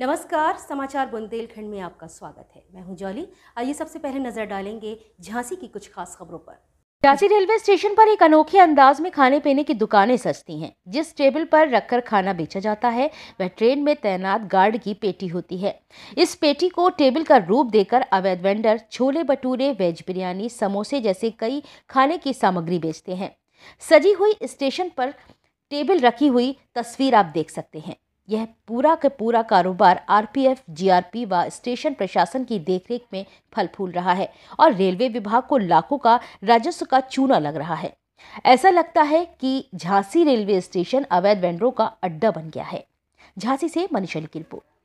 नमस्कार समाचार बुंदेलखंड में आपका स्वागत है मैं हूं जॉली आइए सबसे पहले नजर डालेंगे झांसी की कुछ खास खबरों पर झांसी रेलवे स्टेशन पर एक अनोखे अंदाज में खाने पीने की दुकानें सजती हैं जिस टेबल पर रखकर खाना बेचा जाता है वह ट्रेन में तैनात गार्ड की पेटी होती है इस पेटी को टेबल का रूप देकर अवैध वेंडर छोले भटूरे वेज बिरयानी समोसे जैसे कई खाने की सामग्री बेचते हैं सजी हुई स्टेशन पर टेबल रखी हुई तस्वीर आप देख सकते हैं यह पूरा का पूरा कारोबार आरपीएफ, जीआरपी व स्टेशन प्रशासन की देखरेख में फल फूल रहा है और रेलवे विभाग को लाखों का राजस्व का चूना लग रहा है ऐसा लगता है कि झांसी रेलवे स्टेशन अवैध वेंडरों का अड्डा बन गया है झांसी से मनीषल की रिपोर्ट